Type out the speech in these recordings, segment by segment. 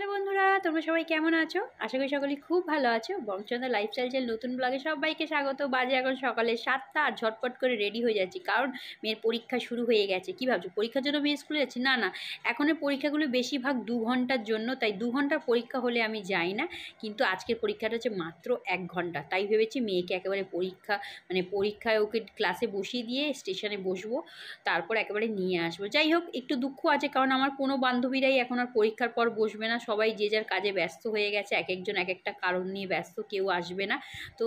hello বন্ধুরা তোমরা সবাই কেমন আছো আশা করি সকলেই খুব ভালো আছো বংশন্দ্র লাইফস্টাইল যে নতুন ব্লগে সবাইকে স্বাগত বাজে এখন সকালে সাতটা আর ঝটপট করে রেডি হয়ে যাচ্ছি কারণ মেয়ের পরীক্ষা শুরু হয়ে গেছে কী ভাবছো পরীক্ষার জন্য মেয়ে স্কুলে যাচ্ছি না না এখনের পরীক্ষাগুলো বেশিরভাগ দু ঘন্টার জন্য তাই দু ঘন্টার পরীক্ষা হলে আমি যাই না কিন্তু আজকের পরীক্ষাটা হচ্ছে মাত্র এক ঘন্টা তাই ভেবেছি মেয়েকে একেবারে পরীক্ষা মানে পরীক্ষায় ওকে ক্লাসে বসিয়ে দিয়ে স্টেশনে বসবো তারপর একেবারে নিয়ে আসবো যাই হোক একটু দুঃখ আছে কারণ আমার কোনো বান্ধবীরাই এখন আর পরীক্ষার পর বসবে না সবাই যে যার কাজে ব্যস্ত হয়ে গেছে এক একজন এক একটা কারণ নিয়ে ব্যস্ত কেউ আসবে না তো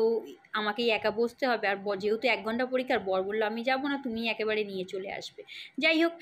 আমাকেই একা বসতে হবে আর যেহেতু এক ঘন্টা পরীক্ষার বর বললো আমি যাবো না তুমি একেবারে নিয়ে চলে আসবে যাই হোক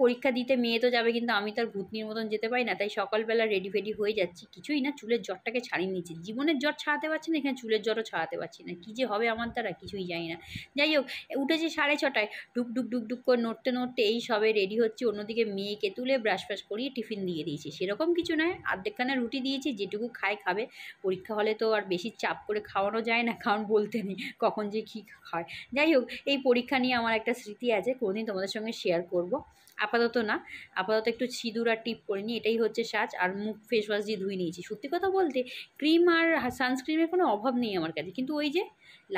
পরীক্ষা দিতে মেয়ে তো যাবে কিন্তু আমি তার ভূতনির মতন যেতে পারি না তাই সকালবেলা রেডি ফেডি হয়ে যাচ্ছি কিছুই না চুলের জ্বরটাকে ছাড়িয়ে নিচ্ছি জীবনের জ্বর ছাড়াতে পারছি না এখানে চুলের জ্বরও ছাড়াতে পারছি না কী যে হবে আমার দ্বারা কিছুই জানি না যাই হোক উঠেছি সাড়ে ছটায় ডুক ডুক ডুক ডুক করে নড়তে নড়তে এই সবে রেডি হচ্ছে অন্যদিকে মেয়েকে তুলে ব্রাশ ফ্রাশ করিয়ে টিফিন দিয়ে দিয়েছি সেরকম কিছু নয় আর্ধেকখানা রুটি দিয়েছি যেটুকু খায় খাবে পরীক্ষা হলে তো আর বেশি চাপ করে খাওয়ানো যায় না কারণ বলতে নেই কখন যে কী খায় যাই হোক এই পরীক্ষা নিয়ে আমার একটা স্মৃতি আছে কোনোদিন তোমাদের সঙ্গে শেয়ার করব আপাতত না আপাতত একটু সিঁদুর আর টিপ করে এটাই হচ্ছে সাজ আর মুখ ফেস ওয়াশ দিয়ে ধুয়ে নিয়েছি সত্যি কথা বলতে ক্রিম আর সানস্ক্রিমের কোনো অভাব নেই আমার কাছে কিন্তু ওই যে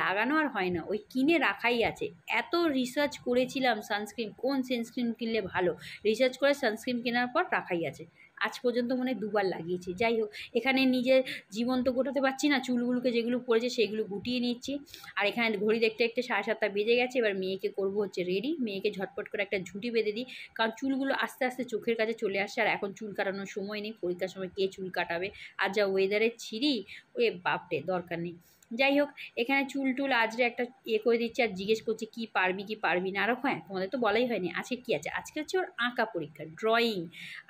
লাগানো আর হয় না ওই কিনে রাখাই আছে এত রিসার্চ করেছিলাম সানস্ক্রিন কোন সানস্ক্রিন কিনলে ভালো রিসার্চ করে সানস্ক্রিন কেনার পর রাখাই আছে আজ পর্যন্ত মনে দুবার লাগিয়েছি যাই হোক এখানে নিজের জীবন তো গোটাতে পারছি না চুলগুলোকে যেগুলো পড়েছে সেগুলো গুটিয়ে নিচ্ছি আর এখানে ঘড়ি দেখতে দেখতে সাড়ে সাতটা বেজে গেছে এবার মেয়েকে করবো হচ্ছে রেডি মেয়েকে ঝটপট করে একটা ঝুঁটি বেঁধে দিই কারণ চুলগুলো আস্তে আস্তে চোখের কাছে চলে আসছে আর এখন চুল কাটানোর সময় নেই পরীক্ষার সময় কে চুল কাটাবে আর যা ওয়েদারের ছিঁড়ি ওয়ে বাপটে দরকার নেই যাই হোক এখানে চুল টুল আজরে একটা ইয়ে করে দিচ্ছে আর জিজ্ঞেস করছে কি পারবি কি পারবি না আরও হ্যাঁ তোমাদের তো বলাই হয়নি আজকে কি আছে আজকে হচ্ছে ওর আঁকা পরীক্ষা ড্রয়িং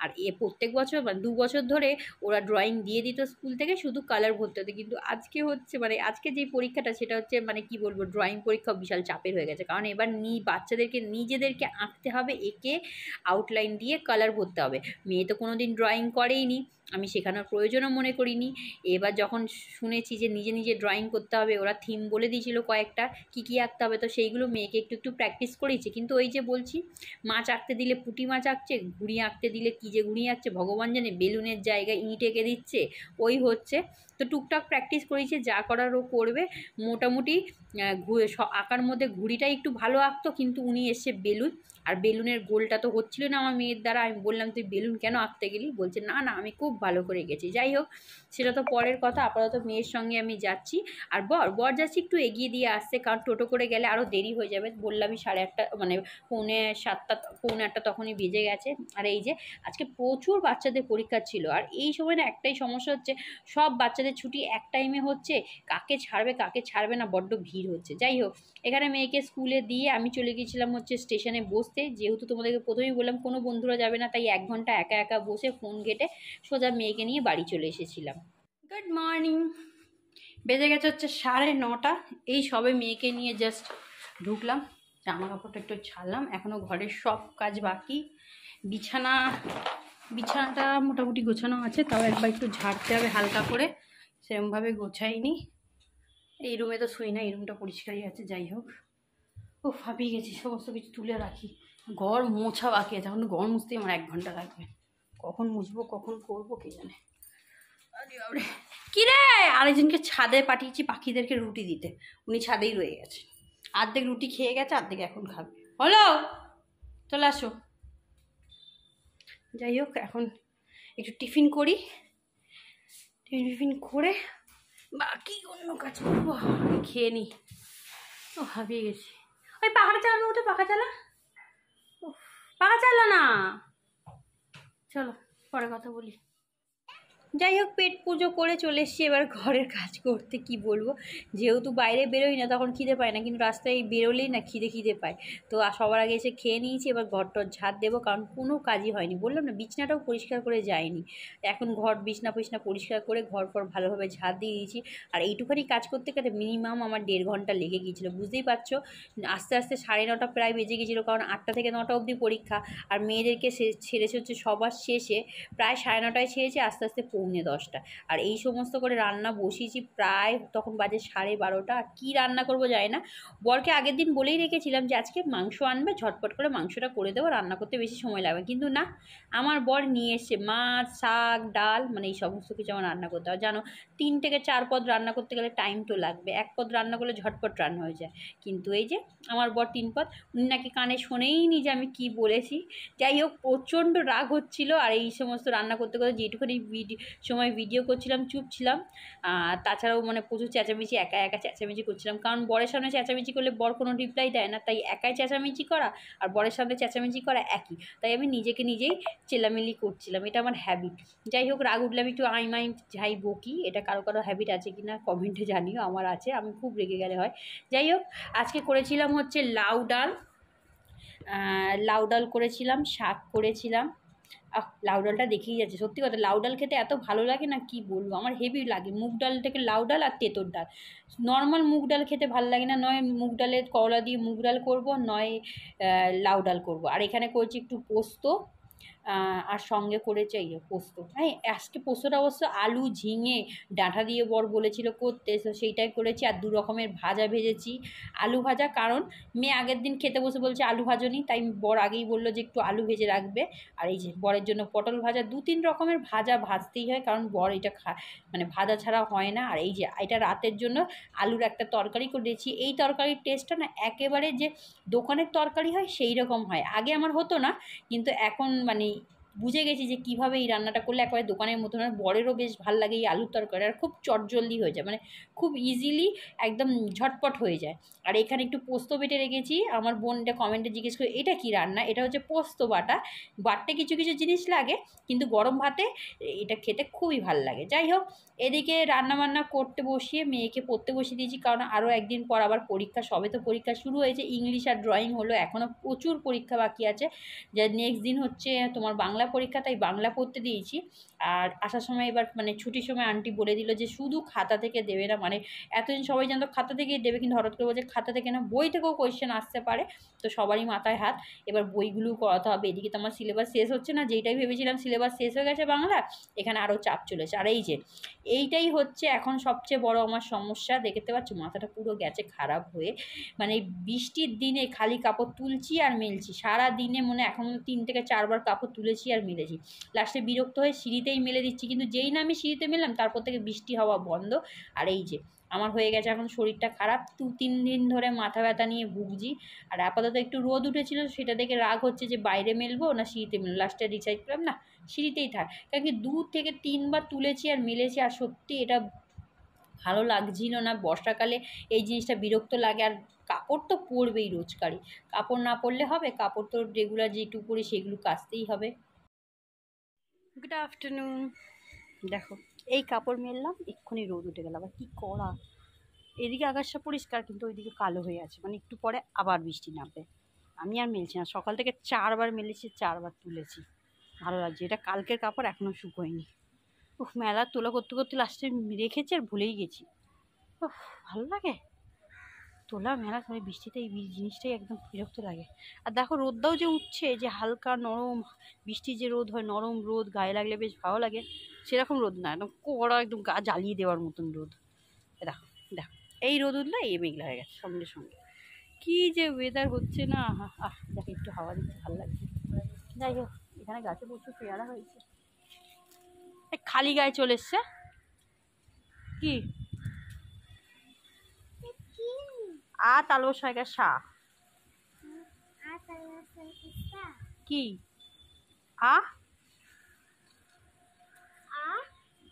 আর এ প্রত্যেক বছর মানে দু বছর ধরে ওরা ড্রয়িং দিয়ে দিত স্কুল থেকে শুধু কালার ভরতে হতো কিন্তু আজকে হচ্ছে মানে আজকে যে পরীক্ষাটা সেটা হচ্ছে মানে কি বলবো ড্রয়িং পরীক্ষা বিশাল চাপের হয়ে গেছে কারণ এবার নি বাচ্চাদেরকে নিজেদেরকে আঁকতে হবে একে আউটলাইন দিয়ে কালার ভরতে হবে মেয়ে তো কোনো দিন ড্রয়িং করেই নি আমি শেখানোর প্রয়োজনও মনে করিনি এবার যখন শুনেছি যে নিজে নিজে ড্রয়িং করতে হবে ওরা থিম বলে দিয়েছিল কয়েকটা কী কী আঁকতে হবে তো সেইগুলো মেয়েকে একটু একটু প্র্যাকটিস করেছে কিন্তু ওই যে বলছি মাছ আঁকতে দিলে পুঁটি মাছ আঁকছে ঘুড়ি আঁকতে দিলে কী যে ঘুড়ি আঁকছে ভগবান জানে বেলুনের জায়গায় ইঁট এঁকে দিচ্ছে ওই হচ্ছে তো টুকটাক প্র্যাকটিস করেছি যা করার ও করবে মোটামুটি আঁকার মধ্যে ঘুড়িটা একটু ভালো আঁকতো কিন্তু উনি এসে বেলুন আর বেলুনের গোলটা তো হচ্ছিল না আমার মেয়ের দ্বারা আমি বললাম তুই বেলুন কেন আঁকতে গেলি বলছে না না আমি খুব ভালো করে গেছি যাই হোক সেটা তো পরের কথা আপাতত মেয়ের সঙ্গে আমি যাচ্ছি আর বর বর যাচ্ছি একটু এগিয়ে দিয়ে আসছে কারণ টোটো করে গেলে আরও দেরি হয়ে যাবে বললামই সাড়ে আটটা মানে পৌনে সাতটা পৌনে আটটা তখনই ভেজে গেছে আর এই যে আজকে প্রচুর বাচ্চাদের পরীক্ষা ছিল আর এই সময় না একটাই সমস্যা হচ্ছে সব বাচ্চাদের ছুটি এক টাইমে হচ্ছে কাকে ছাড়বে কাকে ছাড়বে না বড্ড ভিড় হচ্ছে যাই হোক এখানে মেয়েকে স্কুলে দিয়ে আমি চলে গিয়েছিলাম হচ্ছে স্টেশনে বসতে যেহেতু তোমাদেরকে প্রথমেই বললাম কোনো বন্ধুরা যাবে না তাই এক ঘন্টা একা একা বসে ফোন ঘেটে সোজা মেয়েকে নিয়ে বাড়ি চলে এসেছিলাম গুড মর্নিং বেজে গেছে হচ্ছে সাড়ে নটা এই সবে মেয়েকে নিয়ে জাস্ট ঢুকলাম জামা কাপড়টা একটু ছাড়লাম এখনও ঘরের সব কাজ বাকি বিছানা বিছানাটা মোটামুটি গোছানো আছে তাও একবার একটু ঝাড়তে হবে হালকা করে সেরমভাবে গোছাইনি এই রুমে তো শুই না এই রুমটা পরিষ্কারই আছে যাই হোক ও ফাঁপিয়ে গেছি সমস্ত কিছু তুলে রাখি ঘর মোছা বাকি আছে এখন ঘর মুছতেই আমার এক ঘন্টা লাগবে কখন মুছবো কখন করবো কে জানে কিরে আরেকজনকে ছাদে পাঠিয়েছি পাখিদেরকে রুটি দিতে উনি ছাদেই রয়ে গেছে আর্ধেক রুটি খেয়ে গেছে আর্ধেক এখন খাবে হলো চলে আসো যাই হোক এখন একটু টিফিন করি টিফিন টিফিন করে বাকি অন্য কাজ করবো খেয়ে নিই ও হাবিয়ে গেছি ওই পাখাটা চালানো ওঠে পাখা চালা পাখা চালা না চলো পরে কথা বলি যাই হোক পেট পুজো করে চলে এসছি এবার ঘরের কাজ করতে কি বলবো যেহেতু বাইরে বেরোই না তখন খিদে পায় না কিন্তু রাস্তায় বেরোলেই না খিদে খিদে পায় তো সবার আগে এসে খেয়ে নিয়েছি এবার ঘরটর ঝাঁট দেবো কারণ কোনো কাজই হয়নি বললাম না বিছনাটাও পরিষ্কার করে যায়নি এখন ঘর বিছনা ফিছনা পরিষ্কার করে ঘর ফর ভালোভাবে ঝাঁট দিয়ে দিয়েছি আর এইটুখানি কাজ করতে গেলে মিনিমাম আমার দেড় ঘন্টা লেগে গিয়েছিলো বুঝতেই পারছো আস্তে আস্তে সাড়ে নটা প্রায় বেজে গিয়েছিলো কারণ আটটা থেকে নটা অবধি পরীক্ষা আর মেয়েদেরকে ছেড়েছে হচ্ছে সবার শেষে প্রায় সাড়ে নটায় ছেড়েছে আস্তে আস্তে পৌনে দশটা আর এই সমস্ত করে রান্না বসিয়েছি প্রায় তখন বাজে সাড়ে বারোটা কী রান্না করব যায় না বরকে আগের দিন বলেই রেখেছিলাম যে আজকে মাংস আনবে ঝটপট করে মাংসটা করে দেবো রান্না করতে বেশি সময় লাগবে কিন্তু না আমার বর নিয়ে এসছে মাছ শাক ডাল মানে এই সমস্ত কিছু আমার রান্না করতে হয় জানো তিন থেকে চার পদ রান্না করতে গেলে টাইম তো লাগবে এক পদ রান্না করলে ঝটপট রান্না হয়ে যায় কিন্তু এই যে আমার বর তিন পদ উনি নাকি কানে শোনেই নি যে আমি কী বলেছি যাই হোক প্রচণ্ড রাগ হচ্ছিল আর এই সমস্ত রান্না করতে করতে যেটুকুনি ভিডিও সময় ভিডিও করছিলাম চুপ ছিলাম তাছাড়াও মানে প্রচুর চেঁচামেচি একা একা চেঁচামেচি করছিলাম কারণ বরের সামনে চেঁচামেচি করলে বর কোনো রিপ্লাই দেয় না তাই একাই চেঁচামেচি করা আর বরের সামনে চেঁচামেচি করা একই তাই আমি নিজেকে নিজেই চেলামেলি করছিলাম এটা আমার হ্যাবিট যাই হোক রাগ উঠলে আমি একটু আইম আইম যাই বকি এটা কারো কারো হ্যাবিট আছে কি না কমেন্টে জানিও আমার আছে আমি খুব রেগে গেলে হয় যাই হোক আজকে করেছিলাম হচ্ছে লাউ ডাল লাউ ডাল করেছিলাম শাক করেছিলাম আহ লাউ ডালটা দেখেই যাচ্ছে সত্যি কথা লাউ ডাল খেতে এত ভালো লাগে না কি বলবো আমার হেভি লাগে মুগ ডাল থেকে লাউ ডাল আর তেঁতোর ডাল নর্মাল মুগ ডাল খেতে ভালো লাগে না নয় মুগ ডালের করলা দিয়ে মুগ ডাল করবো নয় লাউ ডাল করবো আর এখানে করছি একটু পোস্ত আর সঙ্গে করেছে ইয়ে পোস্ত হ্যাঁ আজকে পোস্তটা অবশ্য আলু ঝিঙে ডাঁটা দিয়ে বর বলেছিল করতে তো সেইটাই করেছি আর দু রকমের ভাজা ভেজেছি আলু ভাজা কারণ মেয়ে আগের দিন খেতে বসে বলছে আলু ভাজনি তাই বর আগেই বললো যে একটু আলু ভেজে রাখবে আর এই যে বরের জন্য পটল ভাজা দু তিন রকমের ভাজা ভাজতেই হয় কারণ বর এটা খা মানে ভাজা ছাড়া হয় না আর এই যে এটা রাতের জন্য আলুর একটা তরকারি করেছি এই তরকারির টেস্টটা না একেবারে যে দোকানের তরকারি হয় সেই রকম হয় আগে আমার হতো না কিন্তু এখন মানে বুঝে গেছি যে কিভাবে এই রান্নাটা করলে একবারে দোকানের মতন মানে আর বরেরও বেশ ভাল লাগে এই আলুর তরকারি আর খুব চটজলদি হয়ে যায় মানে খুব ইজিলি একদম ঝটপট হয়ে যায় আর এখানে একটু পোস্ত বেটে রেখেছি আমার বোন এটা কমেন্টে জিজ্ঞেস করে এটা কি রান্না এটা হচ্ছে পোস্ত বাটা বাটতে কিছু কিছু জিনিস লাগে কিন্তু গরম ভাতে এটা খেতে খুবই ভাল লাগে যাই হোক এদিকে রান্নাবান্না করতে বসিয়ে মেয়েকে পড়তে বসিয়ে দিয়েছি কারণ আরও একদিন পর আবার পরীক্ষা সবে তো পরীক্ষা শুরু হয়েছে ইংলিশ আর ড্রয়িং হলো এখনও প্রচুর পরীক্ষা বাকি আছে যা নেক্সট দিন হচ্ছে তোমার বাংলা বাংলা পরীক্ষা তাই বাংলা পড়তে দিয়েছি আর আসার সময় এবার মানে ছুটির সময় আন্টি বলে দিল যে শুধু খাতা থেকে দেবে না মানে এতদিন সবাই জানতো খাতা থেকেই দেবে কিন্তু হঠাৎ করে বলছে খাতা থেকে না বই থেকেও কোয়েশ্চেন আসতে পারে তো সবারই মাথায় হাত এবার বইগুলো করাতে হবে এদিকে তো আমার সিলেবাস শেষ হচ্ছে না যেইটাই ভেবেছিলাম সিলেবাস শেষ হয়ে গেছে বাংলা এখানে আরও চাপ চলেছে আর এই যে এইটাই হচ্ছে এখন সবচেয়ে বড় আমার সমস্যা দেখতে পাচ্ছ মাথাটা পুরো গেছে খারাপ হয়ে মানে বৃষ্টির দিনে খালি কাপড় তুলছি আর মেলছি সারা দিনে মনে এখন তিন থেকে চারবার কাপড় তুলেছি আর আর মিলেছি লাস্টে বিরক্ত হয়ে সিঁড়িতেই মেলে দিচ্ছি কিন্তু যেই না আমি সিঁড়িতে মেলাম তারপর থেকে বৃষ্টি হওয়া বন্ধ আর এই যে আমার হয়ে গেছে এখন শরীরটা খারাপ দু তিন দিন ধরে মাথা ব্যথা নিয়ে ভুগছি আর আপাতত একটু রোদ উঠেছিল সেটা দেখে রাগ হচ্ছে যে বাইরে মেলবো না সিঁড়িতে মেলবো লাস্টে ডিসাইড করলাম না সিঁড়িতেই থাক কারণ কি দু থেকে তিনবার তুলেছি আর মেলেছি আর সত্যি এটা ভালো লাগছিল না বর্ষাকালে এই জিনিসটা বিরক্ত লাগে আর কাপড় তো পরবেই রোজকারই কাপড় না পরলে হবে কাপড় তো রেগুলার যেটুকু পরি সেগুলো কাচতেই হবে গুড আফটারনুন দেখো এই কাপড় মেললাম এক্ষুনি রোদ উঠে গেল আবার কী করা এদিকে আকাশটা পরিষ্কার কিন্তু ওইদিকে কালো হয়ে আছে মানে একটু পরে আবার বৃষ্টি নামবে আমি আর মেলছি না সকাল থেকে চারবার মেলেছি চারবার তুলেছি ভালো লাগছে এটা কালকের কাপড় এখনও শুকোয়নি উফ মেলা তোলা করতে করতে লাস্টে রেখেছি আর ভুলেই গেছি উফ ভালো লাগে তোলা মেলা সবাই বৃষ্টিতে এই জিনিসটাই একদম বিরক্ত লাগে আর দেখো রোদটাও যে উঠছে যে হালকা নরম বৃষ্টি যে রোদ হয় নরম রোদ গায়ে লাগলে বেশ ভালো লাগে সেরকম রোদ না একদম কড়া একদম গা জ্বালিয়ে দেওয়ার মতন রোদ দেখো দেখো এই রোদ উঠলে এই মেঘলা হয়ে গেছে সঙ্গে সঙ্গে কী যে ওয়েদার হচ্ছে না আহ দেখো একটু হাওয়া দিচ্ছে ভালো লাগছে যাই হোক এখানে গাছে প্রচুর পেয়ারা হয়েছে খালি গায়ে চলে এসছে কি আ তালব সয়গা সা কি আ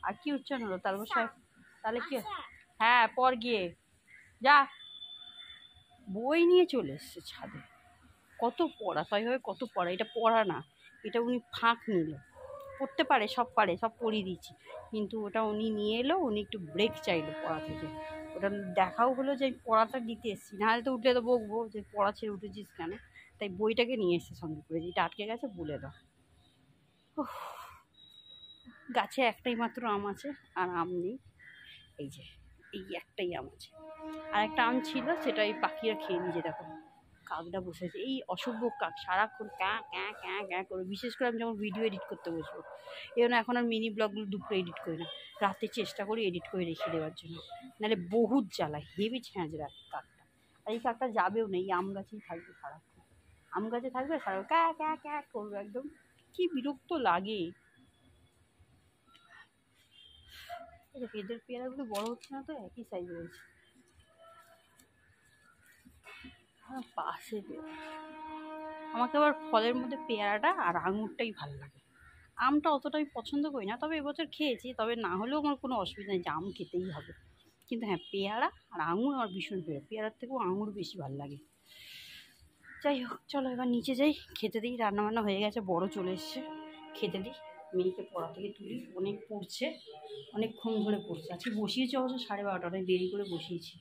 আর কি উচ্চারণ হলো তালব সয় তাহলে কি হ্যাঁ পর গিয়ে যা বই নিয়ে চলে এসছে ছাদে কত পড়া তাই হয় কত পড়া এটা পড়া না এটা উনি ফাঁক নিল পড়তে পারে সব পারে সব পড়িয়ে দিয়েছি কিন্তু ওটা উনি নিয়ে এলো উনি একটু ব্রেক চাইলো পড়া থেকে ওটা দেখাও হলো যে আমি পড়াটা দিতে এসেছি নাহলে তো উঠলে তো বকবো যে পড়া ছেড়ে উঠেছিস কেন তাই বইটাকে নিয়ে এসছে সঙ্গে করে যেটা আটকে গেছে বলে দাও গাছে একটাই মাত্র আম আছে আর আম নেই এই যে এই একটাই আম আছে আর একটা আম ছিল সেটা এই পাখিরা খেয়ে নিয়ে দেখো কাকটা আছে এই অসভ্য কাক সারাক্ষণ ক্যাঁ ক্যাঁ ক্যাঁ ক্যাঁ করে বিশেষ করে আমি যখন ভিডিও এডিট করতে বসবো এই জন্য এখন আর মিনি ব্লগগুলো দুপুরে এডিট করি না রাতে চেষ্টা করি এডিট করে রেখে দেওয়ার জন্য নাহলে বহুত জ্বালা হেভি ছ্যাঁচড়া কাকটা আর এই কাকটা যাবেও না এই আম গাছেই থাকবে সারাক্ষণ আম গাছে থাকবে সারা ক্যাঁ ক্যাঁ ক্যাঁ করবে একদম কি বিরক্ত লাগে এদের পেয়ারাগুলো বড় হচ্ছে না তো একই সাইজ রয়েছে হ্যাঁ, পাশে আমাকে আবার ফলের মধ্যে পেয়ারাটা আর আঙুরটাই ভালো লাগে আমটা অতটা আমি পছন্দ করি না তবে এবছর খেয়েছি তবে না হলেও আমার কোনো অসুবিধা নেই যে আম খেতেই হবে কিন্তু হ্যাঁ পেয়ারা আর আঙুর আমার ভীষণ প্রিয় পেয়ারার থেকেও আঙুর বেশি ভালো লাগে যাই হোক চলো এবার নিচে যাই খেতে দিই রান্নাবান্না হয়ে গেছে বড় চলে এসছে খেতে দিই মেয়েকে পড়া থেকে তুলি অনেক পড়ছে অনেকক্ষণ ধরে পড়ছে আজকে বসিয়েছি অবশ্য সাড়ে বারোটা অনেক দেরি করে বসিয়েছি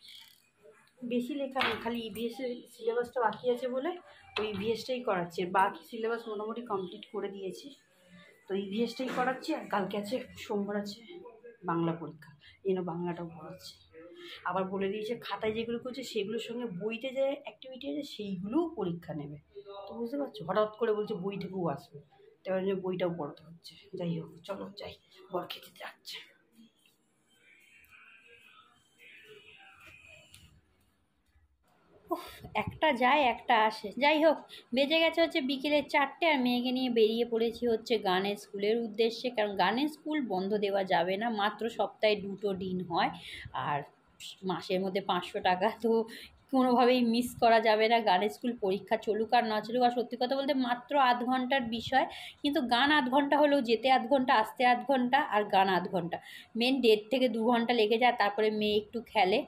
বেশি লেখা নেই খালি ইভিএস e সিলেবাসটা বাকি আছে বলে ওই ইভিএসটাই e করাচ্ছে বাকি সিলেবাস মোটামুটি কমপ্লিট করে দিয়েছি তো ইভিএসটাই e করাচ্ছি আর কালকে আছে সোমবার আছে বাংলা পরীক্ষা এনে বাংলাটাও পড়াচ্ছে আবার বলে দিয়েছে খাতায় যেগুলো করছে সেগুলোর সঙ্গে বইতে যে অ্যাক্টিভিটি আছে সেইগুলোও পরীক্ষা নেবে তো বুঝতে পারছো হঠাৎ করে বলছে বই থেকেও আসবে তাই বইটাও পড়াতে হচ্ছে যাই হোক চলো যাই বর খেতে যাচ্ছে একটা যায় একটা আসে যাই হোক বেজে গেছে হচ্ছে বিকেলে চারটে আর মেয়েকে নিয়ে বেরিয়ে পড়েছি হচ্ছে গানের স্কুলের উদ্দেশ্যে কারণ গানের স্কুল বন্ধ দেওয়া যাবে না মাত্র সপ্তাহে দুটো দিন হয় আর মাসের মধ্যে পাঁচশো টাকা তো কোনোভাবেই মিস করা যাবে না গানের স্কুল পরীক্ষা চলুক আর না চলুক আর সত্যি কথা বলতে মাত্র আধ ঘন্টার বিষয় কিন্তু গান আধ ঘন্টা হলেও যেতে আধ ঘন্টা আসতে আধ ঘন্টা আর গান আধ ঘন্টা মেন দেড় থেকে দু ঘন্টা লেগে যায় তারপরে মেয়ে একটু খেলে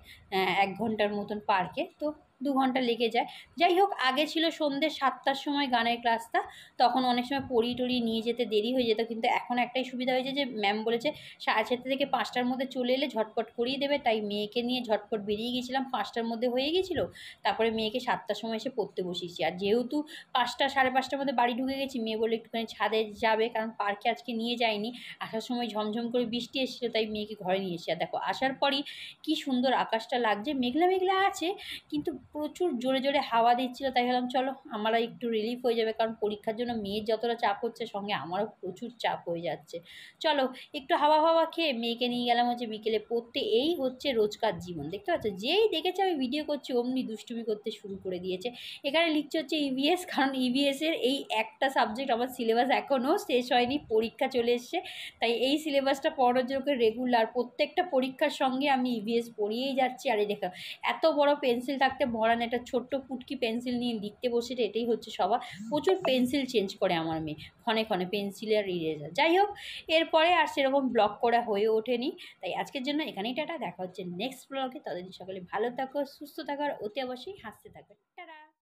এক ঘন্টার মতন পার্কে তো দু ঘন্টা লেগে যায় যাই হোক আগে ছিল সন্ধ্যে সাতটার সময় গানের ক্লাসটা তখন অনেক সময় পড়ি টড়ি নিয়ে যেতে দেরি হয়ে যেত কিন্তু এখন একটাই সুবিধা হয়েছে যে ম্যাম বলেছে সাড়ে চারটে থেকে পাঁচটার মধ্যে চলে এলে ঝটপট করিয়ে দেবে তাই মেয়েকে নিয়ে ঝটপট বেরিয়ে গেছিলাম পাঁচটার মধ্যে হয়ে গেছিলো তারপরে মেয়েকে সাতটার সময় এসে পড়তে বসিয়েছি আর যেহেতু পাঁচটা সাড়ে পাঁচটার মধ্যে বাড়ি ঢুকে গেছি মেয়ে বলে একটুখানি ছাদে যাবে কারণ পার্কে আজকে নিয়ে যায়নি আসার সময় ঝমঝম করে বৃষ্টি এসেছিলো তাই মেয়েকে ঘরে নিয়ে এসে আর দেখো আসার পরই কি সুন্দর আকাশটা লাগছে মেঘলা মেঘলা আছে কিন্তু প্রচুর জোরে জোরে হাওয়া দিচ্ছিলো তাই ভাবলাম চলো আমারা একটু রিলিফ হয়ে যাবে কারণ পরীক্ষার জন্য মেয়ের যতটা চাপ হচ্ছে সঙ্গে আমারও প্রচুর চাপ হয়ে যাচ্ছে চলো একটু হাওয়া হাওয়া খেয়ে মেয়েকে নিয়ে গেলাম হচ্ছে বিকেলে পড়তে এই হচ্ছে রোজকার জীবন দেখতে পাচ্ছ যেই দেখেছে আমি ভিডিও করছি অমনি দুষ্টুমি করতে শুরু করে দিয়েছে এখানে লিখছে হচ্ছে ইভিএস e কারণ ইভিএসের e এই একটা সাবজেক্ট আমার সিলেবাস এখনও শেষ হয়নি পরীক্ষা চলে এসছে তাই এই সিলেবাসটা পড়ার জন্য রেগুলার প্রত্যেকটা পরীক্ষার সঙ্গে আমি ইভিএস e পড়িয়েই যাচ্ছি আর এই দেখো এত বড় পেন্সিল থাকতে ভরানো একটা ছোট্ট পুটকি পেন্সিল নিয়ে লিখতে বসেছে এটাই হচ্ছে সবার প্রচুর পেন্সিল চেঞ্জ করে আমার মেয়ে ক্ষণে ক্ষণে পেন্সিল আর ইরেজার যাই হোক এরপরে আর সেরকম ব্লক করা হয়ে ওঠেনি তাই আজকের জন্য এখানেই টাটা দেখা হচ্ছে নেক্সট ব্লগে তাদের সকলে ভালো থাকো সুস্থ থাকো আর অতি অবশ্যই হাসতে থাকো টাটা